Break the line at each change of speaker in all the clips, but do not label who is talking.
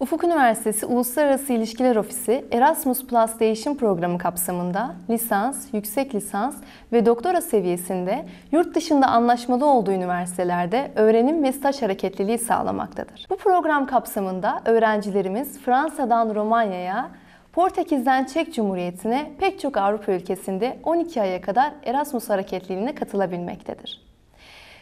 Ufuk Üniversitesi Uluslararası İlişkiler Ofisi Erasmus Plus Değişim Programı kapsamında lisans, yüksek lisans ve doktora seviyesinde yurt dışında anlaşmalı olduğu üniversitelerde öğrenim ve staj hareketliliği sağlamaktadır. Bu program kapsamında öğrencilerimiz Fransa'dan Romanya'ya, Portekiz'den Çek Cumhuriyeti'ne pek çok Avrupa ülkesinde 12 aya kadar Erasmus hareketliliğine katılabilmektedir.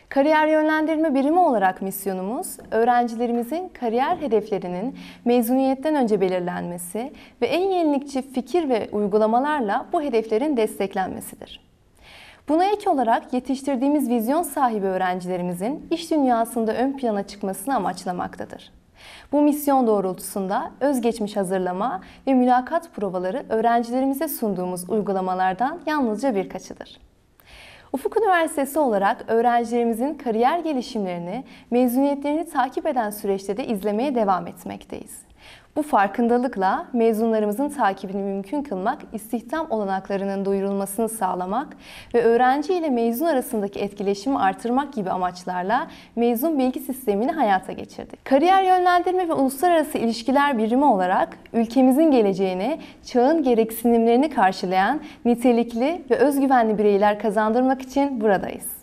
Kariyer yönlendirme birimi olarak misyonumuz, öğrencilerimizin kariyer hedeflerinin mezuniyetten önce belirlenmesi ve en yenilikçi fikir ve uygulamalarla bu hedeflerin desteklenmesidir. Buna ek olarak yetiştirdiğimiz vizyon sahibi öğrencilerimizin iş dünyasında ön plana çıkmasını amaçlamaktadır. Bu misyon doğrultusunda özgeçmiş hazırlama ve mülakat provaları öğrencilerimize sunduğumuz uygulamalardan yalnızca birkaçıdır. Ufuk Üniversitesi olarak öğrencilerimizin kariyer gelişimlerini, mezuniyetlerini takip eden süreçte de izlemeye devam etmekteyiz. Bu farkındalıkla mezunlarımızın takibini mümkün kılmak, istihdam olanaklarının duyurulmasını sağlamak ve öğrenci ile mezun arasındaki etkileşimi artırmak gibi amaçlarla mezun bilgi sistemini hayata geçirdik. Kariyer yönlendirme ve uluslararası ilişkiler birimi olarak ülkemizin geleceğini, çağın gereksinimlerini
karşılayan nitelikli ve özgüvenli bireyler kazandırmak için buradayız.